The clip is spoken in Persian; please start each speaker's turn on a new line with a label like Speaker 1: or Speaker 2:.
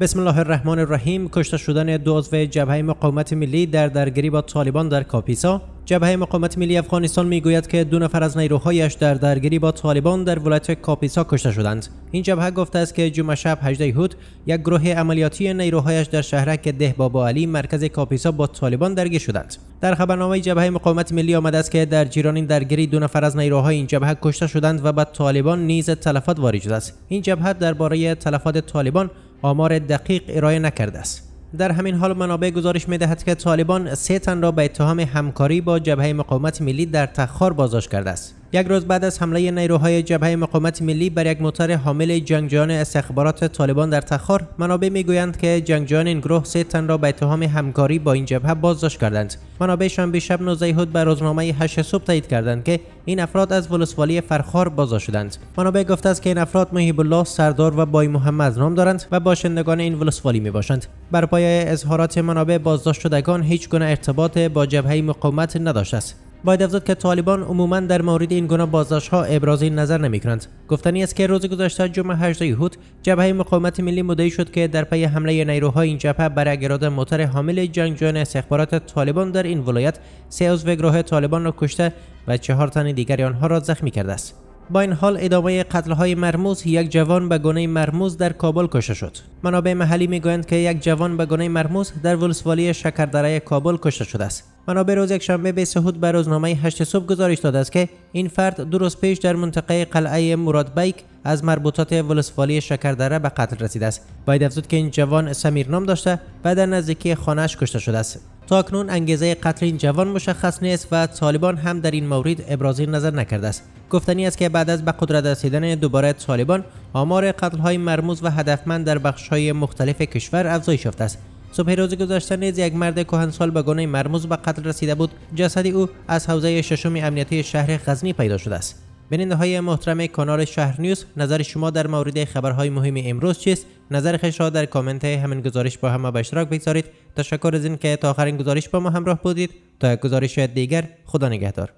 Speaker 1: بسم الله الرحمن الرحیم کشته شدن دو عضو جبهه مقاومت ملی در درگیری با طالبان در کاپیسا جبهه مقاومت ملی افغانستان میگوید که دو نفر از نیروهایش در درگیری با طالبان در ولایت کاپیسا کشته شدند این جبهه گفته است که جمعه شب 18 هود یک گروه عملیاتی نیروهایش در شهرک ده بابا علی مرکز کاپیسا با طالبان درگیر شدند در خبرنامه جبهه مقاومت ملی آمده است که در جیران این درگیری دو نفر از نیروهای این جبهه کشته شدند و بعد طالبان نیز تلفات وارد شده است این جبهه درباره تلفات طالبان آمار دقیق ارائه نکرده است در همین حال منابع گزارش میدهد که طالبان سه تن را به اتهام همکاری با جبهه مقاومت ملی در تخار بازداشت کرده است یک روز بعد از حمله نیروهای جبهه مقاومت ملی بر یک موتر حامل جنگجویان استخبارات طالبان در تخار منابع میگویند که جنگجویان این گروه سه تن را به اتهام همکاری با این جبهه بازداشت کردند منابعشان بیشب نوزیهود به روزنامه 8 صبح تایید کردند که این افراد از ولسوالی فرخار بازداشت شدند منابع گفته است که این افراد محیب الله سردار و بای محمد نام دارند و باشندگان این ولسوالی می باشند بر پایه اظهارات منابع بازداشت شدگان هیچ گونه ارتباط با جبهه مقاومت نداشته است باید افزاد که طالبان عموما در مورد این گونه بازداشت ها ابراز نظر نمی کنند گفتنی است که روز گذشته جمعه 18 هوت جبهه مقاومت ملی مدعی شد که در پی حمله نیروهای این جبهه بر اگراد موتر حامل جنگجویان استخبارات طالبان در این ولایت سه عضو گروه طالبان را کشته و چهار تن دیگر آنها را زخمی کرده است با این حال ادامه قتل های مرموز یک جوان به گونه مرموز در کابل کشته شد منابع محلی میگویند که یک جوان به گونه مرموز در ولسوالی شکردره کابل کشته شده است منابع روز یکشنبه به سهود به روزنامه هشت صبح گزارش داده است که این فرد دو روز پیش در منطقه قلعه بیک از مربوطات ولسوالی شکردره به قتل رسیده است باید افزود که این جوان سمیر نام داشته و در نزدیکی خانهاش کشته شده است تا انگیزه قتل این جوان مشخص نیست و طالبان هم در این مورد ابراز نظر نکرده است گفتنی است که بعد از به قدرت رسیدن دوباره طالبان آمار قتل های مرموز و هدفمند در بخش های مختلف کشور افزایش یافته است صبح روز گذشته نیز یک مرد کهنسال به گونه مرموز به قتل رسیده بود جسد او از حوزه ششم امنیتی شهر غزنی پیدا شده است بیننده های محترم کانال شهر نیوز نظر شما در مورد خبرهای مهم امروز چیست نظر خیش را در کامنت همین گزارش با همه به اشتراک بگذارید تشکر از اینکه تا آخرین گزارش با ما همراه بودید تا گزارش دیگر خدا نگهدار